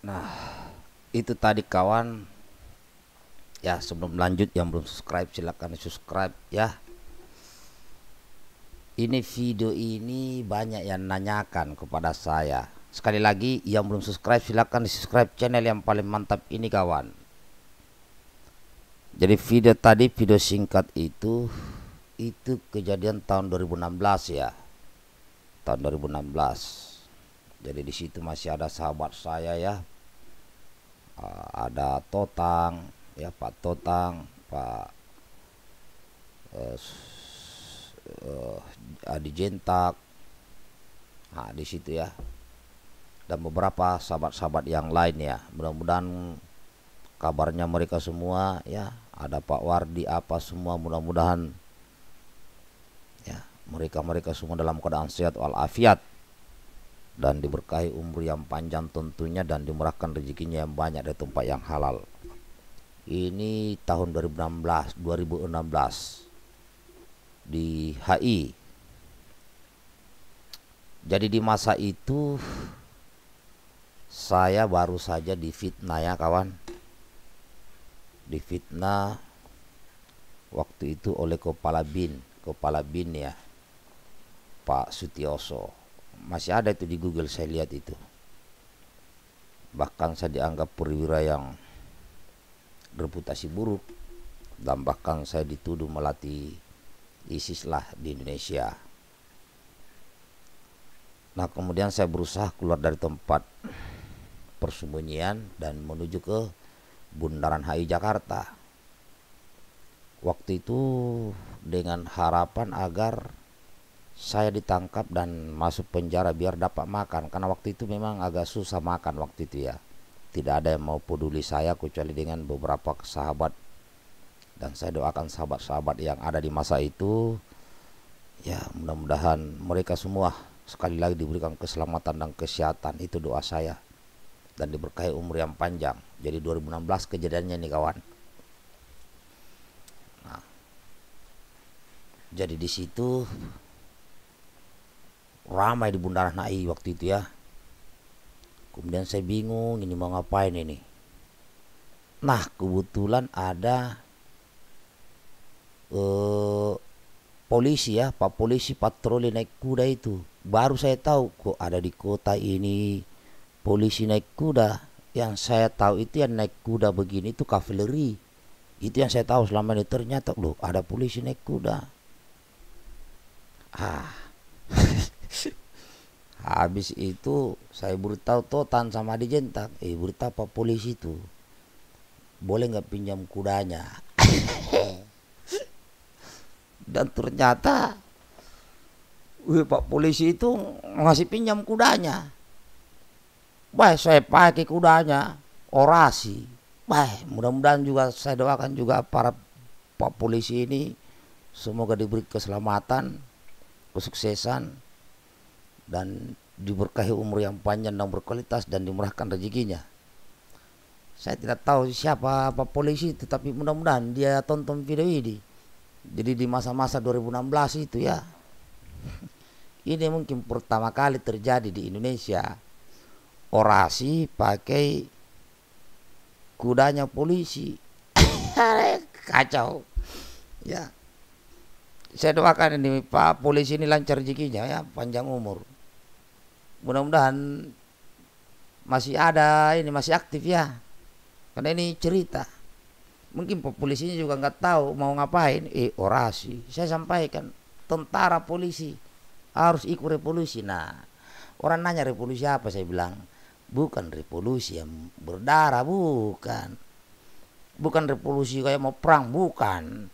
Nah, itu tadi kawan. Ya, sebelum lanjut yang belum subscribe silahkan subscribe ya. Ini video ini banyak yang nanyakan kepada saya Sekali lagi yang belum subscribe silahkan di subscribe channel yang paling mantap ini kawan Jadi video tadi video singkat itu Itu kejadian tahun 2016 ya Tahun 2016 Jadi di situ masih ada sahabat saya ya ah, Ada Totang ya Pak Totang Pak uh, uh, Adi Jentak Nah di situ ya dan beberapa sahabat-sahabat yang lain ya. Mudah-mudahan kabarnya mereka semua ya, ada Pak Wardi apa semua mudah-mudahan ya, mereka-mereka semua dalam keadaan sehat walafiat dan diberkahi umur yang panjang tentunya dan dimurahkan rezekinya yang banyak dari tempat yang halal. Ini tahun 2016, 2016 di HI. Jadi di masa itu saya baru saja difitnah ya kawan difitnah waktu itu oleh kepala bin kepala bin ya Pak Sutioso masih ada itu di Google saya lihat itu bahkan saya dianggap perwira yang reputasi buruk dan bahkan saya dituduh melatih ISIS lah di Indonesia nah kemudian saya berusaha keluar dari tempat persembunyian dan menuju ke Bundaran HI Jakarta. Waktu itu dengan harapan agar saya ditangkap dan masuk penjara biar dapat makan karena waktu itu memang agak susah makan waktu itu ya. Tidak ada yang mau peduli saya kecuali dengan beberapa sahabat dan saya doakan sahabat-sahabat yang ada di masa itu ya mudah-mudahan mereka semua sekali lagi diberikan keselamatan dan kesehatan itu doa saya dan diberkahi umur yang panjang. Jadi 2016 kejadiannya nih kawan. Nah, jadi di situ ramai di Bundaran HI waktu itu ya. Kemudian saya bingung ini mau ngapain ini. Nah kebetulan ada eh, polisi ya, pak polisi patroli naik kuda itu. Baru saya tahu kok ada di kota ini polisi naik kuda yang saya tahu itu yang naik kuda begini itu kavaleri itu yang saya tahu selama ini ternyata loh ada polisi naik kuda ah habis itu saya beritahu Totan sama Dijentak eh beritahu apa polisi itu boleh nggak pinjam kudanya dan ternyata Wih, Pak polisi itu ngasih pinjam kudanya. Wah, saya pakai kudanya orasi. Wah, mudah-mudahan juga saya doakan juga para Pak polisi ini semoga diberi keselamatan, kesuksesan dan diberkahi umur yang panjang dan berkualitas dan dimurahkan rezekinya. Saya tidak tahu siapa Pak polisi tetapi mudah-mudahan dia tonton video ini. Jadi di masa-masa 2016 itu ya. Ini mungkin pertama kali terjadi di Indonesia orasi pakai kudanya polisi kacau ya saya doakan ini Pak polisi ini lancar rezekinya ya panjang umur mudah-mudahan masih ada ini masih aktif ya karena ini cerita mungkin pak polisinya juga nggak tahu mau ngapain eh orasi saya sampaikan tentara polisi harus ikut revolusi nah orang nanya revolusi apa saya bilang bukan revolusi yang berdarah bukan bukan revolusi kayak mau perang bukan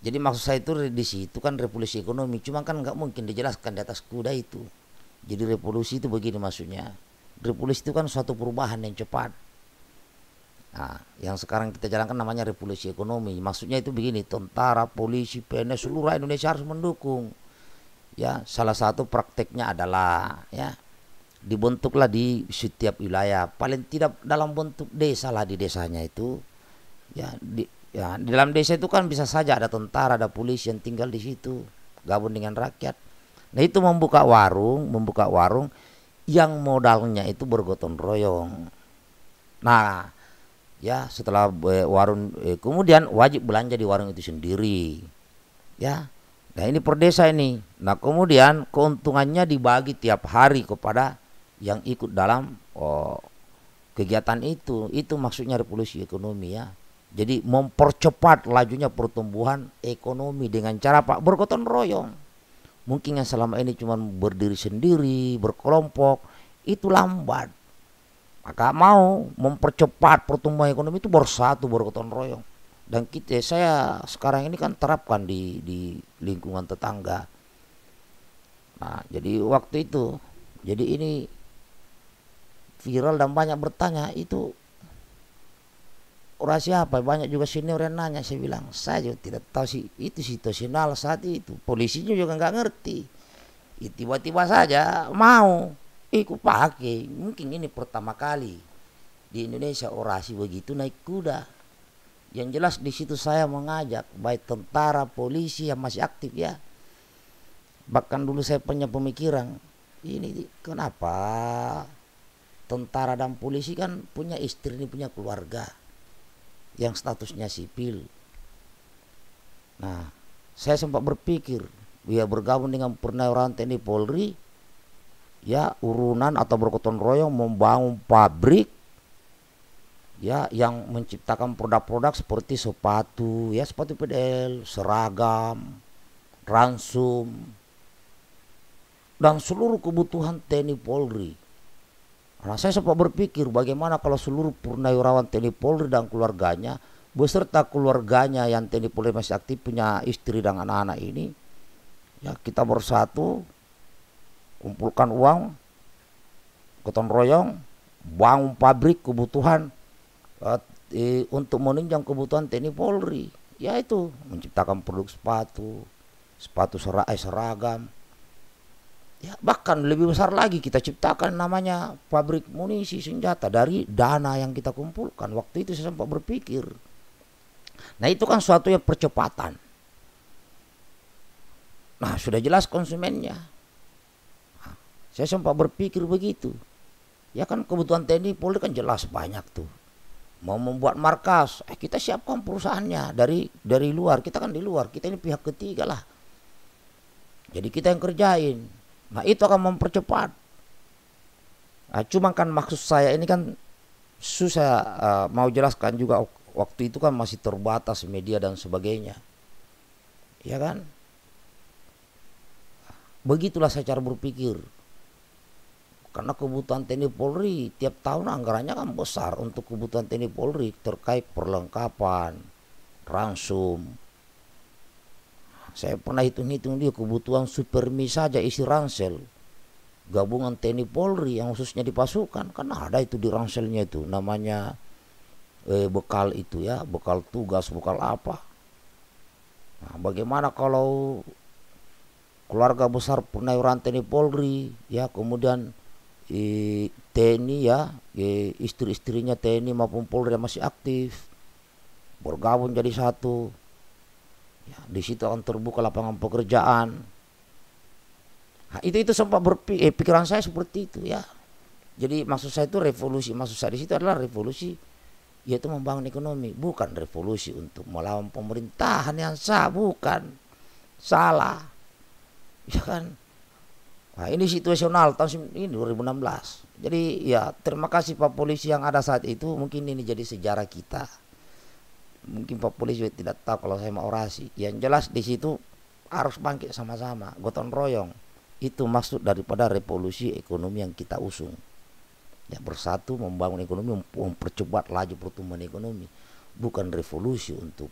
jadi maksud saya itu di situ kan revolusi ekonomi cuma kan nggak mungkin dijelaskan di atas kuda itu jadi revolusi itu begini maksudnya revolusi itu kan suatu perubahan yang cepat Nah, yang sekarang kita jalankan namanya revolusi ekonomi. Maksudnya itu begini, tentara, polisi, PNS seluruh Indonesia harus mendukung. Ya, salah satu prakteknya adalah ya dibentuklah di setiap wilayah paling tidak dalam bentuk desa lah di desanya itu ya di ya di dalam desa itu kan bisa saja ada tentara ada polisi yang tinggal di situ gabung dengan rakyat nah itu membuka warung membuka warung yang modalnya itu bergotong royong nah ya setelah eh, warung eh, kemudian wajib belanja di warung itu sendiri ya nah ini per desa ini nah kemudian keuntungannya dibagi tiap hari kepada yang ikut dalam oh, kegiatan itu. Itu maksudnya revolusi ekonomi ya. Jadi mempercepat lajunya pertumbuhan ekonomi dengan cara Pak bergotong royong. Mungkin yang selama ini cuma berdiri sendiri, berkelompok, itu lambat. Maka mau mempercepat pertumbuhan ekonomi itu bersatu bergotong royong. Dan kita saya sekarang ini kan terapkan di di lingkungan tetangga. Nah, jadi waktu itu. Jadi ini viral dan banyak bertanya itu orang apa banyak juga senior yang nanya saya bilang saya juga tidak tahu sih itu situasional saat itu polisinya juga nggak ngerti ya, tiba-tiba saja mau ikut pakai mungkin ini pertama kali di Indonesia orasi begitu naik kuda yang jelas di situ saya mengajak baik tentara polisi yang masih aktif ya bahkan dulu saya punya pemikiran ini kenapa tentara dan polisi kan punya istri ini punya keluarga yang statusnya sipil. Nah, saya sempat berpikir dia ya bergabung dengan pernawiran TNI Polri ya urunan atau bergotong royong membangun pabrik ya yang menciptakan produk-produk seperti sepatu ya sepatu pedel, seragam, ransum dan seluruh kebutuhan TNI Polri Nah, saya sempat berpikir bagaimana kalau seluruh purnawirawan TNI Polri dan keluarganya beserta keluarganya yang TNI Polri masih aktif punya istri dan anak-anak ini ya kita bersatu kumpulkan uang gotong royong bangun pabrik kebutuhan uh, e, untuk menunjang kebutuhan TNI Polri yaitu menciptakan produk sepatu sepatu serai eh, seragam Ya, bahkan lebih besar lagi kita ciptakan namanya pabrik munisi senjata dari dana yang kita kumpulkan. Waktu itu saya sempat berpikir. Nah, itu kan suatu yang percepatan. Nah, sudah jelas konsumennya. Nah, saya sempat berpikir begitu. Ya kan kebutuhan TNI Polri kan jelas banyak tuh. Mau membuat markas, eh kita siapkan perusahaannya dari dari luar. Kita kan di luar, kita ini pihak ketiga lah. Jadi kita yang kerjain. Nah itu akan mempercepat. Nah, cuma kan maksud saya ini kan susah uh, mau jelaskan juga waktu itu kan masih terbatas media dan sebagainya. Ya kan? Begitulah saya cara berpikir. Karena kebutuhan TNI Polri tiap tahun anggarannya kan besar untuk kebutuhan TNI Polri terkait perlengkapan, ransum, saya pernah hitung-hitung dia kebutuhan supermi saja isi ransel. Gabungan TNI Polri yang khususnya di pasukan. Karena ada itu di ranselnya itu namanya eh, bekal itu ya. Bekal tugas, bekal apa. Nah, bagaimana kalau keluarga besar Purnawirawan TNI Polri ya kemudian eh, TNI ya eh, istri-istrinya TNI maupun Polri yang masih aktif bergabung jadi satu Ya, di situ akan terbuka lapangan pekerjaan. Nah, itu itu sempat berpikir eh, pikiran saya seperti itu ya. Jadi maksud saya itu revolusi, maksud saya di situ adalah revolusi yaitu membangun ekonomi, bukan revolusi untuk melawan pemerintahan yang sah, bukan. Salah. Ya kan? Nah, ini situasional tahun ini 2016. Jadi ya terima kasih Pak Polisi yang ada saat itu, mungkin ini jadi sejarah kita mungkin Pak Polisi juga tidak tahu kalau saya mau orasi. Yang jelas di situ harus bangkit sama-sama, gotong royong. Itu maksud daripada revolusi ekonomi yang kita usung. Ya bersatu membangun ekonomi, mempercepat laju pertumbuhan ekonomi. Bukan revolusi untuk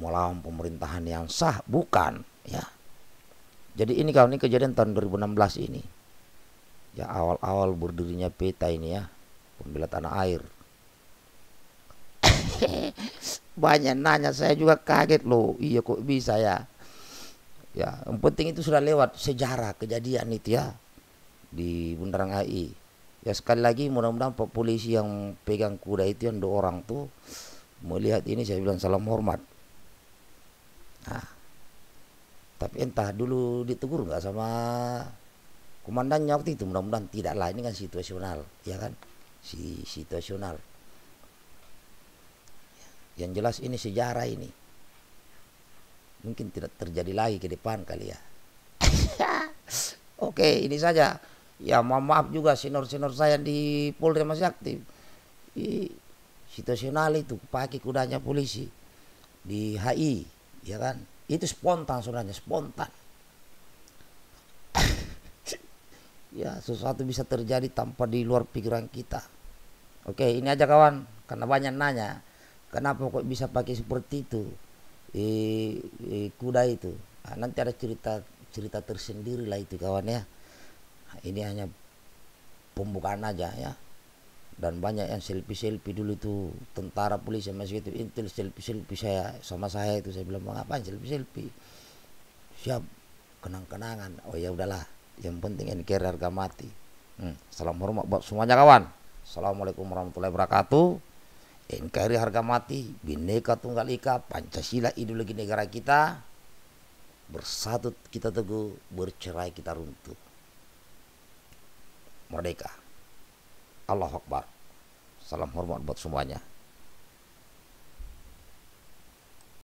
melawan pemerintahan yang sah, bukan. Ya. Jadi ini kalau ini kejadian tahun 2016 ini. Ya awal-awal berdirinya PETA ini ya, pembela tanah air banyak nanya saya juga kaget loh iya kok bisa ya ya yang penting itu sudah lewat sejarah kejadian itu ya di Bundaran AI ya sekali lagi mudah-mudahan polisi yang pegang kuda itu yang dua orang tuh melihat ini saya bilang salam hormat nah, tapi entah dulu ditegur nggak sama komandannya waktu itu mudah-mudahan tidak lah ini kan situasional ya kan si situasional yang jelas ini sejarah ini. Mungkin tidak terjadi lagi ke depan kali ya. Oke, ini saja. Ya mohon maaf juga senior-senior saya di Polri masih aktif. Di situasional itu pakai kudanya polisi di HI, ya kan? Itu spontan sebenarnya, spontan. ya, sesuatu bisa terjadi tanpa di luar pikiran kita. Oke, ini aja kawan, karena banyak nanya. Kenapa kok bisa pakai seperti itu e, e, kuda itu? Nah, nanti ada cerita cerita tersendiri lah itu kawan ya. Ini hanya pembukaan aja ya. Dan banyak yang selfie-selfie dulu itu tentara polisi masih itu intel selfie-selfie saya sama saya itu saya bilang ngapain selfie-selfie. Siap kenang-kenangan. Oh ya udahlah. Yang penting kira harga mati. Hmm. Salam hormat buat semuanya kawan. Assalamualaikum warahmatullahi wabarakatuh. NKRI harga mati, Bhinneka Tunggal Ika, Pancasila ideologi negara kita, bersatu kita teguh, bercerai kita runtuh. Merdeka. Allah Akbar. Salam hormat buat semuanya.